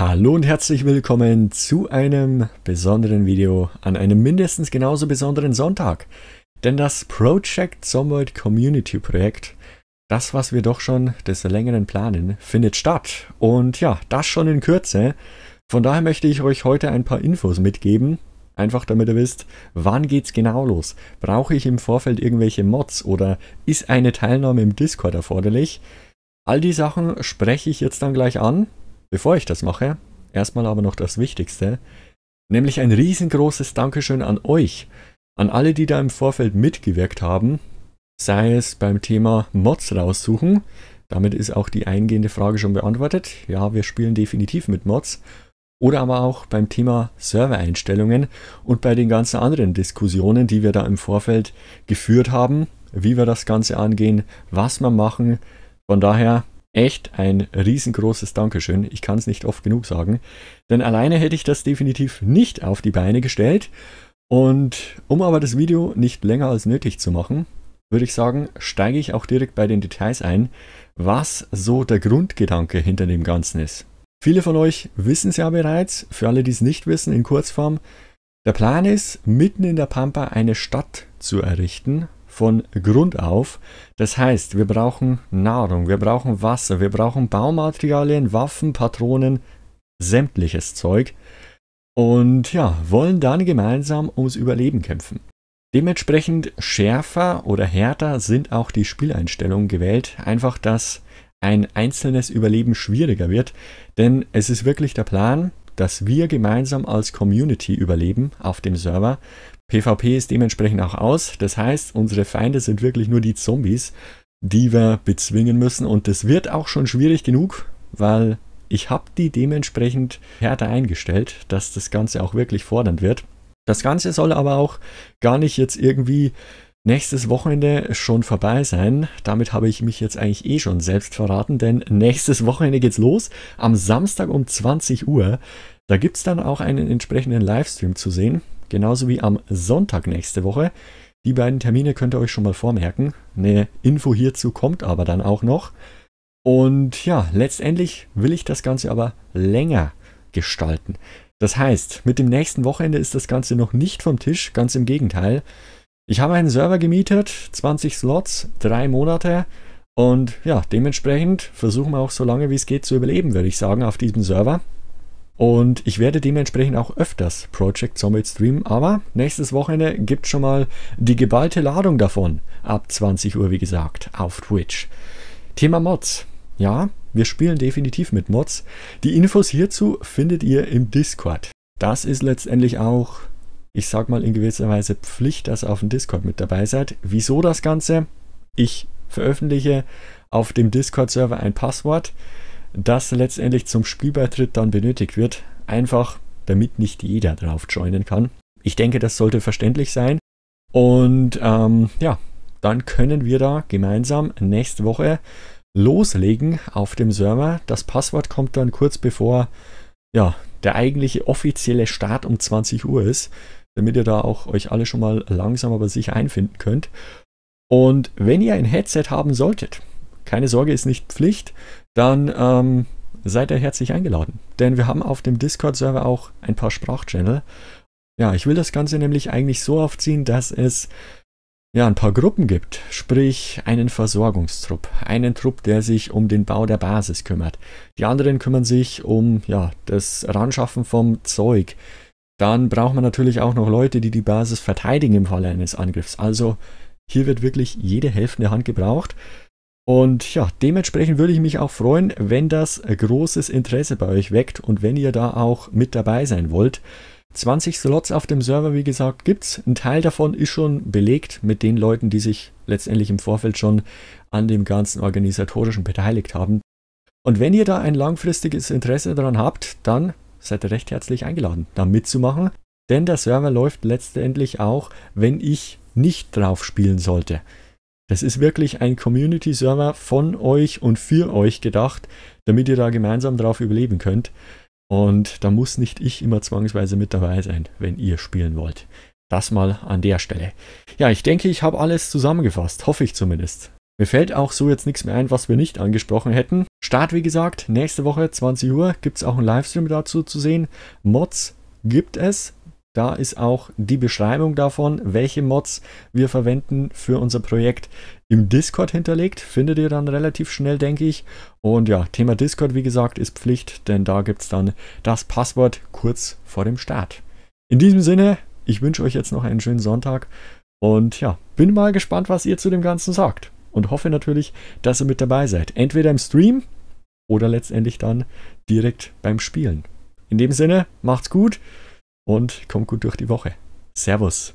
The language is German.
Hallo und herzlich willkommen zu einem besonderen Video an einem mindestens genauso besonderen Sonntag. Denn das Project Zomboid Community Projekt, das was wir doch schon des längeren planen, findet statt. Und ja, das schon in Kürze. Von daher möchte ich euch heute ein paar Infos mitgeben. Einfach damit ihr wisst, wann geht's genau los? Brauche ich im Vorfeld irgendwelche Mods oder ist eine Teilnahme im Discord erforderlich? All die Sachen spreche ich jetzt dann gleich an Bevor ich das mache, erstmal aber noch das Wichtigste, nämlich ein riesengroßes Dankeschön an euch, an alle, die da im Vorfeld mitgewirkt haben, sei es beim Thema Mods raussuchen, damit ist auch die eingehende Frage schon beantwortet, ja, wir spielen definitiv mit Mods, oder aber auch beim Thema Servereinstellungen und bei den ganzen anderen Diskussionen, die wir da im Vorfeld geführt haben, wie wir das Ganze angehen, was wir machen. Von daher echt ein riesengroßes Dankeschön. Ich kann es nicht oft genug sagen, denn alleine hätte ich das definitiv nicht auf die Beine gestellt. Und um aber das Video nicht länger als nötig zu machen, würde ich sagen, steige ich auch direkt bei den Details ein, was so der Grundgedanke hinter dem Ganzen ist. Viele von euch wissen es ja bereits, für alle, die es nicht wissen, in Kurzform, der Plan ist, mitten in der Pampa eine Stadt zu errichten, von Grund auf. Das heißt, wir brauchen Nahrung, wir brauchen Wasser, wir brauchen Baumaterialien, Waffen, Patronen, sämtliches Zeug. Und ja, wollen dann gemeinsam ums Überleben kämpfen. Dementsprechend schärfer oder härter sind auch die Spieleinstellungen gewählt, einfach dass ein einzelnes Überleben schwieriger wird, denn es ist wirklich der Plan, dass wir gemeinsam als Community überleben auf dem Server. PvP ist dementsprechend auch aus. Das heißt, unsere Feinde sind wirklich nur die Zombies, die wir bezwingen müssen. Und das wird auch schon schwierig genug, weil ich habe die dementsprechend härter eingestellt, dass das Ganze auch wirklich fordernd wird. Das Ganze soll aber auch gar nicht jetzt irgendwie Nächstes Wochenende schon vorbei sein. Damit habe ich mich jetzt eigentlich eh schon selbst verraten, denn nächstes Wochenende geht's los. Am Samstag um 20 Uhr. Da gibt es dann auch einen entsprechenden Livestream zu sehen. Genauso wie am Sonntag nächste Woche. Die beiden Termine könnt ihr euch schon mal vormerken. Eine Info hierzu kommt aber dann auch noch. Und ja, letztendlich will ich das Ganze aber länger gestalten. Das heißt, mit dem nächsten Wochenende ist das Ganze noch nicht vom Tisch, ganz im Gegenteil. Ich habe einen Server gemietet, 20 Slots, drei Monate und ja, dementsprechend versuchen wir auch so lange wie es geht zu überleben, würde ich sagen, auf diesem Server. Und ich werde dementsprechend auch öfters Project Summit streamen, aber nächstes Wochenende gibt schon mal die geballte Ladung davon, ab 20 Uhr wie gesagt, auf Twitch. Thema Mods. Ja, wir spielen definitiv mit Mods. Die Infos hierzu findet ihr im Discord. Das ist letztendlich auch ich sag mal in gewisser Weise Pflicht, dass ihr auf dem Discord mit dabei seid. Wieso das Ganze? Ich veröffentliche auf dem Discord-Server ein Passwort, das letztendlich zum Spielbeitritt dann benötigt wird. Einfach, damit nicht jeder drauf joinen kann. Ich denke, das sollte verständlich sein. Und ähm, ja, dann können wir da gemeinsam nächste Woche loslegen auf dem Server. Das Passwort kommt dann kurz bevor ja, der eigentliche offizielle Start um 20 Uhr ist damit ihr da auch euch alle schon mal langsam aber sicher einfinden könnt. Und wenn ihr ein Headset haben solltet, keine Sorge, ist nicht Pflicht, dann ähm, seid ihr herzlich eingeladen. Denn wir haben auf dem Discord-Server auch ein paar Sprachchannel. Ja, ich will das Ganze nämlich eigentlich so aufziehen, dass es ja, ein paar Gruppen gibt, sprich einen Versorgungstrupp, einen Trupp, der sich um den Bau der Basis kümmert. Die anderen kümmern sich um ja, das Ranschaffen vom Zeug, dann braucht man natürlich auch noch Leute, die die Basis verteidigen im Falle eines Angriffs. Also hier wird wirklich jede helfende Hand gebraucht. Und ja, dementsprechend würde ich mich auch freuen, wenn das großes Interesse bei euch weckt und wenn ihr da auch mit dabei sein wollt. 20 Slots auf dem Server, wie gesagt, gibt's. Ein Teil davon ist schon belegt mit den Leuten, die sich letztendlich im Vorfeld schon an dem ganzen organisatorischen beteiligt haben. Und wenn ihr da ein langfristiges Interesse daran habt, dann seid ihr recht herzlich eingeladen, da mitzumachen. Denn der Server läuft letztendlich auch, wenn ich nicht drauf spielen sollte. Das ist wirklich ein Community-Server von euch und für euch gedacht, damit ihr da gemeinsam drauf überleben könnt. Und da muss nicht ich immer zwangsweise mit dabei sein, wenn ihr spielen wollt. Das mal an der Stelle. Ja, ich denke, ich habe alles zusammengefasst, hoffe ich zumindest. Mir fällt auch so jetzt nichts mehr ein, was wir nicht angesprochen hätten. Start, wie gesagt, nächste Woche 20 Uhr gibt es auch einen Livestream dazu zu sehen. Mods gibt es. Da ist auch die Beschreibung davon, welche Mods wir verwenden für unser Projekt im Discord hinterlegt. Findet ihr dann relativ schnell, denke ich. Und ja, Thema Discord, wie gesagt, ist Pflicht, denn da gibt es dann das Passwort kurz vor dem Start. In diesem Sinne, ich wünsche euch jetzt noch einen schönen Sonntag und ja, bin mal gespannt, was ihr zu dem Ganzen sagt und hoffe natürlich, dass ihr mit dabei seid. Entweder im Stream oder letztendlich dann direkt beim Spielen. In dem Sinne, macht's gut und kommt gut durch die Woche. Servus.